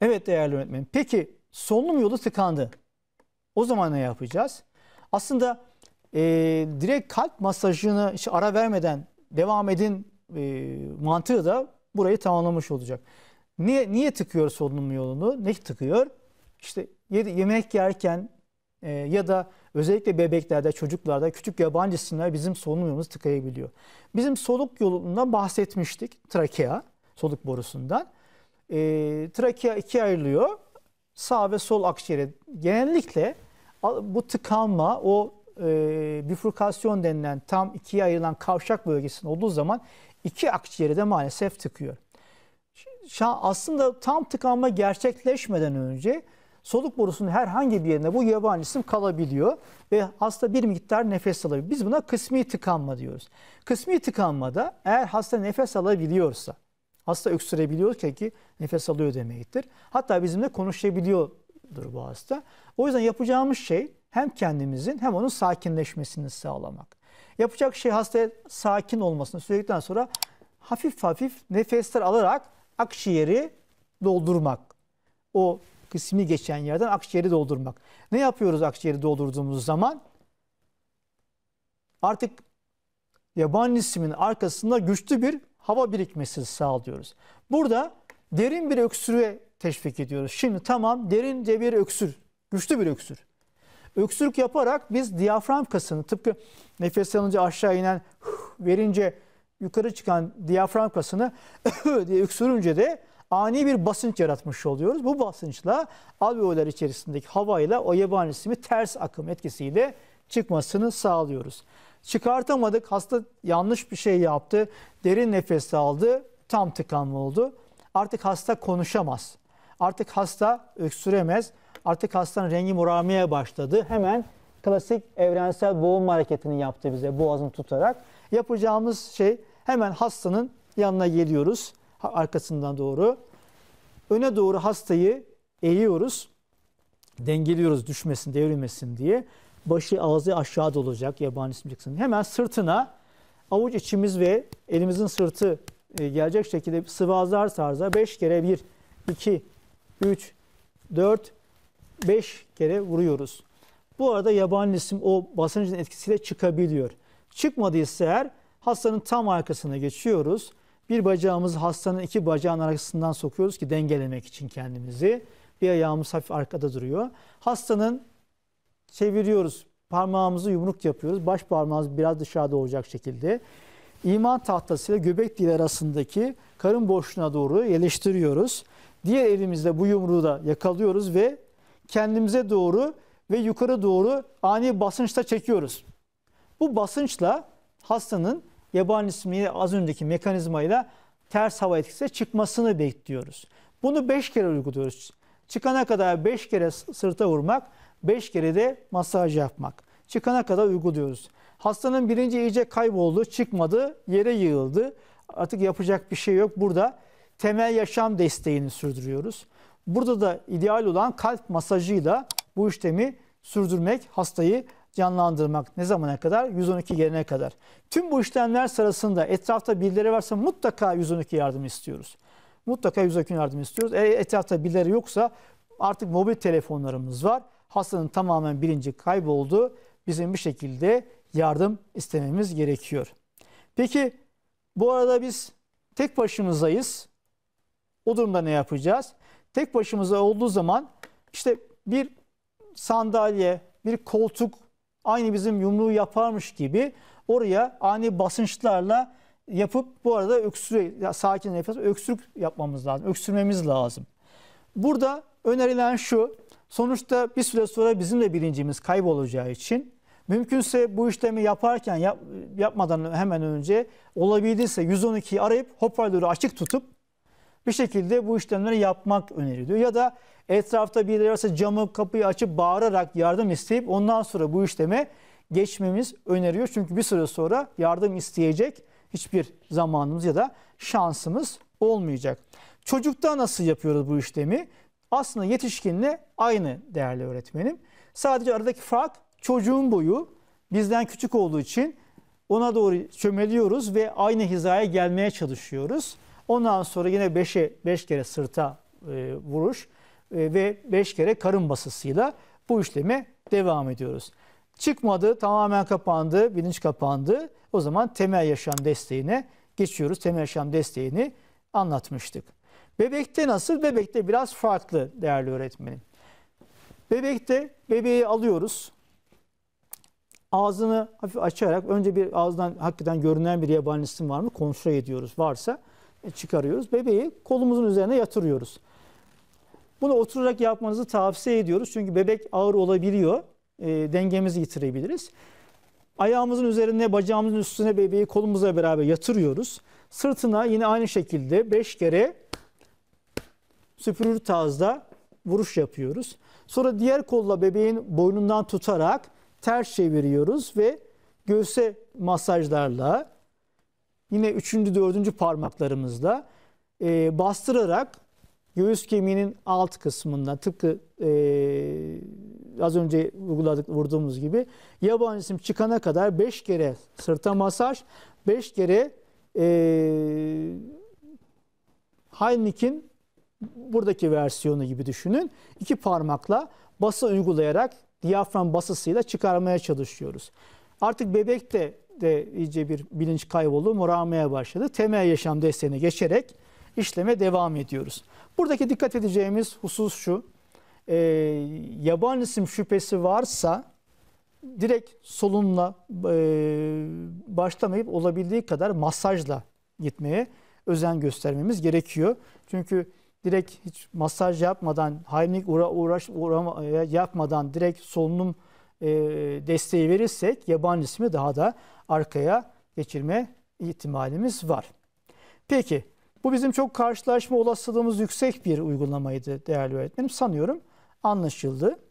Evet değerli öğretmenim. Peki solunum yolu tıkandı. O zaman ne yapacağız? Aslında e, direkt kalp masajını işte ara vermeden devam edin e, mantığı da burayı tamamlamış olacak. Niye, niye tıkıyor solunum yolunu? Ne tıkıyor? İşte yemek yerken e, ya da özellikle bebeklerde, çocuklarda küçük yabancı sinirler bizim solunum tıkayabiliyor. Bizim soluk yolundan bahsetmiştik trakea, soluk borusundan. E, ee, trakea ikiye ayrılıyor. Sağ ve sol akciğere genellikle bu tıkanma, o e, bifurkasyon denilen tam ikiye ayrılan kavşak bölgesinde olduğu zaman iki akciğeri de maalesef tıkıyor. Şu aslında tam tıkanma gerçekleşmeden önce soluk borusunun herhangi bir yerine bu yabancı cisim kalabiliyor ve hasta bir miktar nefes alabiliyor. Biz buna kısmi tıkanma diyoruz. Kısmi tıkanmada eğer hasta nefes alabiliyorsa, hasta öksürebiliyorsa ki nefes alıyor demektir. Hatta bizimle konuşabiliyordur bu hasta. O yüzden yapacağımız şey hem kendimizin hem onun sakinleşmesini sağlamak. Yapacak şey hastaya sakin olmasını söyledikten sonra hafif hafif nefesler alarak akciğeri doldurmak. O kısmi geçen yerden akciğeri doldurmak. Ne yapıyoruz akciğeri doldurduğumuz zaman? Artık yaban ismin arkasında güçlü bir hava birikmesi sağlıyoruz. Burada derin bir öksürüğe teşvik ediyoruz. Şimdi tamam derince bir öksür, güçlü bir öksür. Öksürük yaparak biz diyafram kasını tıpkı nefes alınca aşağı inen verince yukarı çıkan diyafram kasını diye öksürünce de ani bir basınç yaratmış oluyoruz. Bu basınçla alveolar içerisindeki havayla o yabani cismi ters akım etkisiyle çıkmasını sağlıyoruz. Çıkartamadık, hasta yanlış bir şey yaptı, derin nefes aldı, tam tıkanma oldu. Artık hasta konuşamaz. Artık hasta öksüremez. Artık hastanın rengi morarmaya başladı. Hemen klasik evrensel boğulma hareketini yaptı bize boğazını tutarak. Yapacağımız şey hemen hastanın yanına geliyoruz arkasından doğru. Öne doğru hastayı eğiyoruz. Dengeliyoruz düşmesin, devrilmesin diye. Başı ağzı aşağı dolacak yabani simciksin. Hemen sırtına avuç içimiz ve elimizin sırtı e, gelecek şekilde sıvazlar sarza 5 kere 1, 2, 3, 4, 5 kere vuruyoruz. Bu arada yabani isim o basıncın etkisiyle çıkabiliyor. Çıkmadıysa eğer hastanın tam arkasına geçiyoruz. Bir bacağımızı hastanın iki bacağın arasından sokuyoruz ki dengelemek için kendimizi. Bir ayağımız hafif arkada duruyor. Hastanın çeviriyoruz. Parmağımızı yumruk yapıyoruz. Baş parmağımız biraz dışarıda olacak şekilde. İman tahtasıyla göbek dili arasındaki karın boşluğuna doğru yerleştiriyoruz. Diğer elimizle bu yumruğu da yakalıyoruz ve kendimize doğru ve yukarı doğru ani basınçla çekiyoruz. Bu basınçla hastanın Yaban ismini az önceki mekanizmayla ters hava etkisi çıkmasını bekliyoruz. Bunu 5 kere uyguluyoruz. Çıkana kadar 5 kere sırta vurmak, 5 kere de masaj yapmak. Çıkana kadar uyguluyoruz. Hastanın birinci iyice kayboldu, çıkmadı, yere yığıldı. Artık yapacak bir şey yok. Burada temel yaşam desteğini sürdürüyoruz. Burada da ideal olan kalp masajıyla bu işlemi sürdürmek hastayı canlandırmak. Ne zamana kadar? 112 gelene kadar. Tüm bu işlemler sırasında etrafta birileri varsa mutlaka 112 yardım istiyoruz. Mutlaka 112 yardım istiyoruz. Eğer etrafta birileri yoksa artık mobil telefonlarımız var. Hastanın tamamen bilinci kayboldu. Bizim bir şekilde yardım istememiz gerekiyor. Peki bu arada biz tek başımızdayız O durumda ne yapacağız? Tek başımıza olduğu zaman işte bir sandalye, bir koltuk aynı bizim yumruğu yaparmış gibi oraya ani basınçlarla yapıp bu arada öksürü, sakin nefes öksürük yapmamız lazım. Öksürmemiz lazım. Burada önerilen şu. Sonuçta bir süre sonra bizim de bilincimiz kaybolacağı için mümkünse bu işlemi yaparken yap, yapmadan hemen önce olabildiyse 112'yi arayıp hoparlörü açık tutup bir şekilde bu işlemleri yapmak öneriliyor. Ya da etrafta birileri varsa camı kapıyı açıp bağırarak yardım isteyip ondan sonra bu işleme geçmemiz öneriyor. Çünkü bir süre sonra yardım isteyecek hiçbir zamanımız ya da şansımız olmayacak. Çocukta nasıl yapıyoruz bu işlemi? Aslında yetişkinle aynı değerli öğretmenim. Sadece aradaki fark çocuğun boyu bizden küçük olduğu için ona doğru çömeliyoruz ve aynı hizaya gelmeye çalışıyoruz. Ondan sonra yine 5'e 5 kere sırta e, vuruş e, ve 5 kere karın basısıyla bu işleme devam ediyoruz. Çıkmadı, tamamen kapandı, bilinç kapandı. O zaman temel yaşam desteğine geçiyoruz. Temel yaşam desteğini anlatmıştık. Bebekte nasıl? Bebekte biraz farklı değerli öğretmenim. Bebekte bebeği alıyoruz. Ağzını hafif açarak önce bir ağızdan hakikaten görünen bir yabanisin var mı kontrol ediyoruz. Varsa çıkarıyoruz. Bebeği kolumuzun üzerine yatırıyoruz. Bunu oturarak yapmanızı tavsiye ediyoruz. Çünkü bebek ağır olabiliyor. E, dengemizi yitirebiliriz. Ayağımızın üzerine, bacağımızın üstüne bebeği kolumuzla beraber yatırıyoruz. Sırtına yine aynı şekilde 5 kere süpürür tarzda vuruş yapıyoruz. Sonra diğer kolla bebeğin boynundan tutarak ters çeviriyoruz ve göğse masajlarla yine üçüncü, dördüncü parmaklarımızla e, bastırarak göğüs kemiğinin alt kısmında tıpkı e, az önce vurguladık, vurduğumuz gibi yabancı isim çıkana kadar beş kere sırta masaj, beş kere e, Heimlich'in buradaki versiyonu gibi düşünün. iki parmakla bası uygulayarak diyafram basısıyla çıkarmaya çalışıyoruz. Artık bebek de de iyice bir bilinç kaybolu moramaya başladı. Temel yaşam desteğine geçerek işleme devam ediyoruz. Buradaki dikkat edeceğimiz husus şu. E, ee, yaban isim şüphesi varsa direkt solunla e, başlamayıp olabildiği kadar masajla gitmeye özen göstermemiz gerekiyor. Çünkü direkt hiç masaj yapmadan, halimlik uğra, uğraş uğrama, e, yapmadan direkt solunum e, desteği verirsek yabancı ismi daha da arkaya geçirme ihtimalimiz var. Peki bu bizim çok karşılaşma olasılığımız yüksek bir uygulamaydı değerli öğretmenim. Sanıyorum anlaşıldı.